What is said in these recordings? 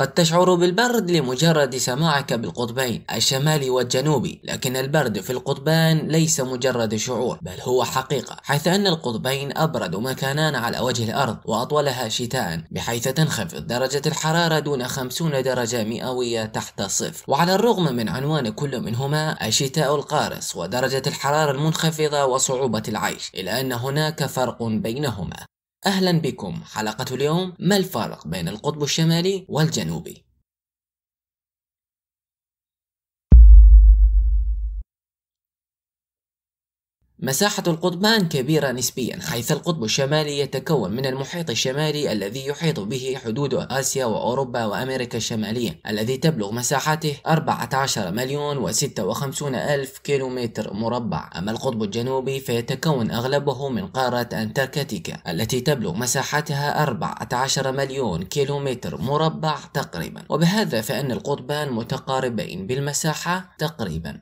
قد تشعر بالبرد لمجرد سماعك بالقطبين الشمالي والجنوبي لكن البرد في القطبان ليس مجرد شعور بل هو حقيقة حيث أن القطبين أبرد مكانان على وجه الأرض وأطولها شتاء بحيث تنخفض درجة الحرارة دون 50 درجة مئوية تحت الصفر وعلى الرغم من عنوان كل منهما الشتاء القارس ودرجة الحرارة المنخفضة وصعوبة العيش إلا أن هناك فرق بينهما أهلا بكم حلقة اليوم ما الفرق بين القطب الشمالي والجنوبي مساحة القطبان كبيرة نسبيا حيث القطب الشمالي يتكون من المحيط الشمالي الذي يحيط به حدود آسيا وأوروبا وأمريكا الشمالية الذي تبلغ مساحته 14 مليون و56 ألف كيلومتر مربع أما القطب الجنوبي فيتكون أغلبه من قارة أنتاركتيكا التي تبلغ مساحتها 14 مليون كيلومتر مربع تقريبا وبهذا فإن القطبان متقاربين بالمساحة تقريبا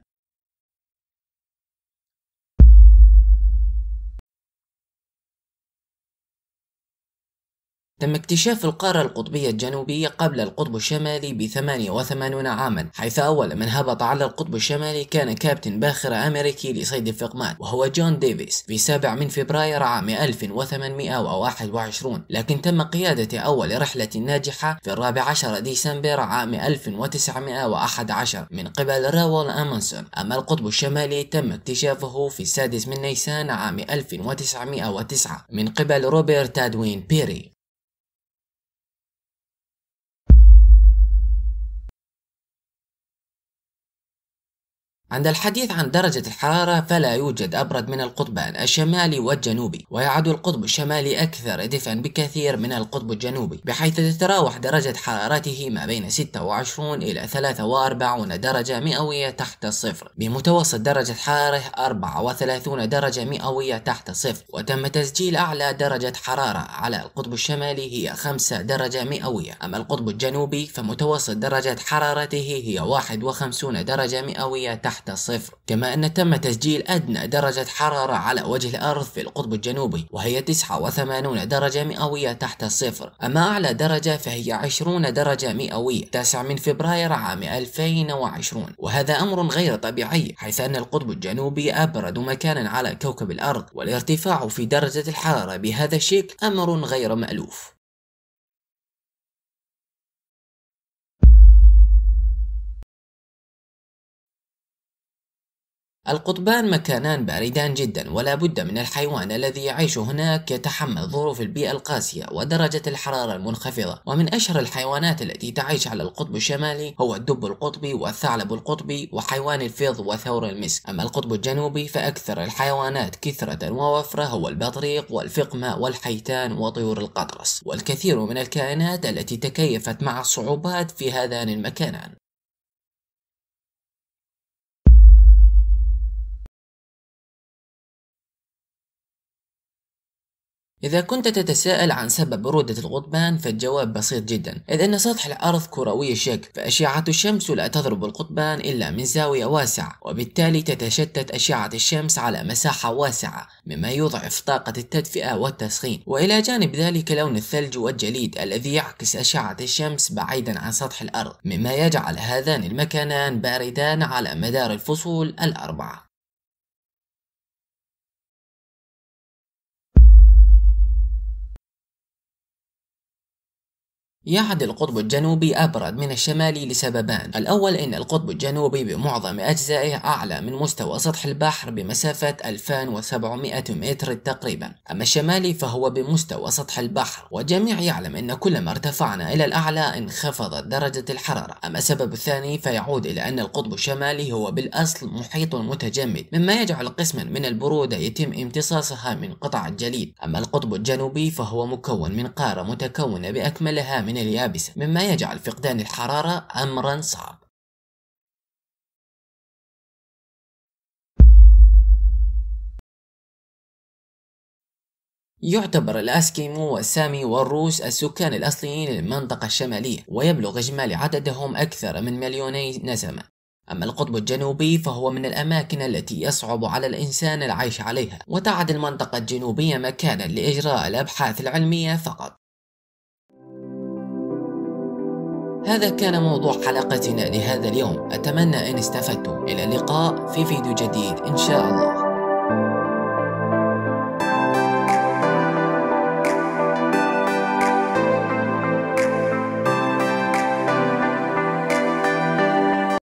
تم اكتشاف القارة القطبية الجنوبية قبل القطب الشمالي ب 88 عاما حيث أول من هبط على القطب الشمالي كان كابتن باخرة أمريكي لصيد الفقمات وهو جون ديفيس في 7 من فبراير عام 1821 لكن تم قيادة أول رحلة ناجحة في الرابع عشر ديسمبر عام 1911 من قبل راول أمونسون أما القطب الشمالي تم اكتشافه في السادس من نيسان عام 1909 من قبل روبرت تادوين بيري عند الحديث عن درجة الحرارة فلا يوجد أبرد من القطبان الشمالي والجنوبي ويعد القطب الشمالي أكثر دفئا بكثير من القطب الجنوبي بحيث تتراوح درجة حرارته ما بين 26 إلى 43 درجة مئوية تحت الصفر بمتوسط درجة حرارة 34 درجة مئوية تحت الصفر وتم تسجيل أعلى درجة حرارة على القطب الشمالي هي 5 درجة مئوية أما القطب الجنوبي فمتوسط درجة حرارته هي 51 درجة مئوية تحت تحت الصفر كما أن تم تسجيل أدنى درجة حرارة على وجه الأرض في القطب الجنوبي وهي 89 درجة مئوية تحت الصفر أما أعلى درجة فهي 20 درجة مئوية 9 من فبراير عام 2020 وهذا أمر غير طبيعي حيث أن القطب الجنوبي أبرد مكان على كوكب الأرض والارتفاع في درجة الحرارة بهذا الشكل أمر غير مألوف القطبان مكانان باردان جدا ولا بد من الحيوان الذي يعيش هناك يتحمل ظروف البيئة القاسية ودرجة الحرارة المنخفضة ومن أشهر الحيوانات التي تعيش على القطب الشمالي هو الدب القطبي والثعلب القطبي وحيوان الفيض وثور المسك أما القطب الجنوبي فأكثر الحيوانات كثرة ووفرة هو البطريق والفقمة والحيتان وطيور القطرس والكثير من الكائنات التي تكيفت مع الصعوبات في هذان المكانان إذا كنت تتساءل عن سبب برودة القطبان فالجواب بسيط جدا إذ أن سطح الأرض كروي الشكل فأشعة الشمس لا تضرب القطبان إلا من زاوية واسعة وبالتالي تتشتت أشعة الشمس على مساحة واسعة مما يضعف طاقة التدفئة والتسخين وإلى جانب ذلك لون الثلج والجليد الذي يعكس أشعة الشمس بعيدا عن سطح الأرض مما يجعل هذان المكانان باردان على مدار الفصول الأربعة يعد القطب الجنوبي أبرد من الشمالي لسببان الأول أن القطب الجنوبي بمعظم أجزائه أعلى من مستوى سطح البحر بمسافة 2700 متر تقريبا أما الشمالي فهو بمستوى سطح البحر والجميع يعلم أن كلما ارتفعنا إلى الأعلى انخفضت درجة الحرارة أما السبب الثاني فيعود إلى أن القطب الشمالي هو بالأصل محيط متجمد مما يجعل قسما من البرودة يتم امتصاصها من قطع الجليد أما القطب الجنوبي فهو مكون من قارة متكونة بأكملها من اليابسة مما يجعل فقدان الحرارة أمرا صعب يعتبر الأسكيمو والسامي والروس السكان الأصليين للمنطقة الشمالية ويبلغ إجمالي عددهم أكثر من مليوني نسمة أما القطب الجنوبي فهو من الأماكن التي يصعب على الإنسان العيش عليها وتعد المنطقة الجنوبية مكانا لإجراء الأبحاث العلمية فقط هذا كان موضوع حلقتنا لهذا اليوم أتمنى أن استفدتم إلى اللقاء في فيديو جديد إن شاء الله